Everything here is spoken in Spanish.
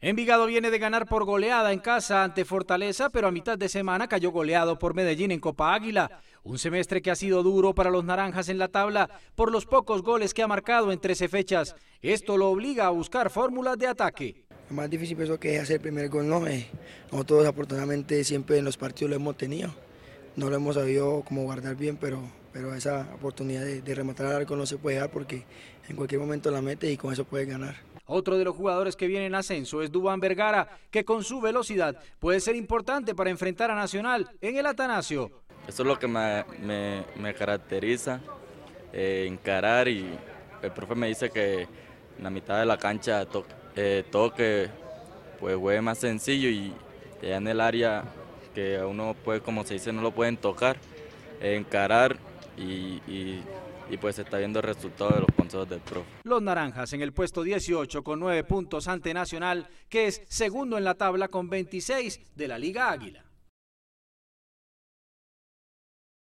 Envigado viene de ganar por goleada en casa ante Fortaleza, pero a mitad de semana cayó goleado por Medellín en Copa Águila. Un semestre que ha sido duro para los naranjas en la tabla por los pocos goles que ha marcado en 13 fechas. Esto lo obliga a buscar fórmulas de ataque. Lo más difícil pienso que es hacer el primer gol, no. Eh, nosotros afortunadamente siempre en los partidos lo hemos tenido. No lo hemos sabido como guardar bien, pero, pero esa oportunidad de, de rematar al arco no se puede dar porque en cualquier momento la mete y con eso puede ganar. Otro de los jugadores que vienen en ascenso es Dubán Vergara, que con su velocidad puede ser importante para enfrentar a Nacional en el Atanasio. Eso es lo que me, caracteriza, eh, encarar y el profe me dice que en la mitad de la cancha eh, toque, pues juegue más sencillo y ya en el área que uno pues como se dice no lo pueden tocar, encarar y y pues se está viendo el resultado de los consejos del profe. Los Naranjas en el puesto 18 con 9 puntos ante Nacional, que es segundo en la tabla con 26 de la Liga Águila.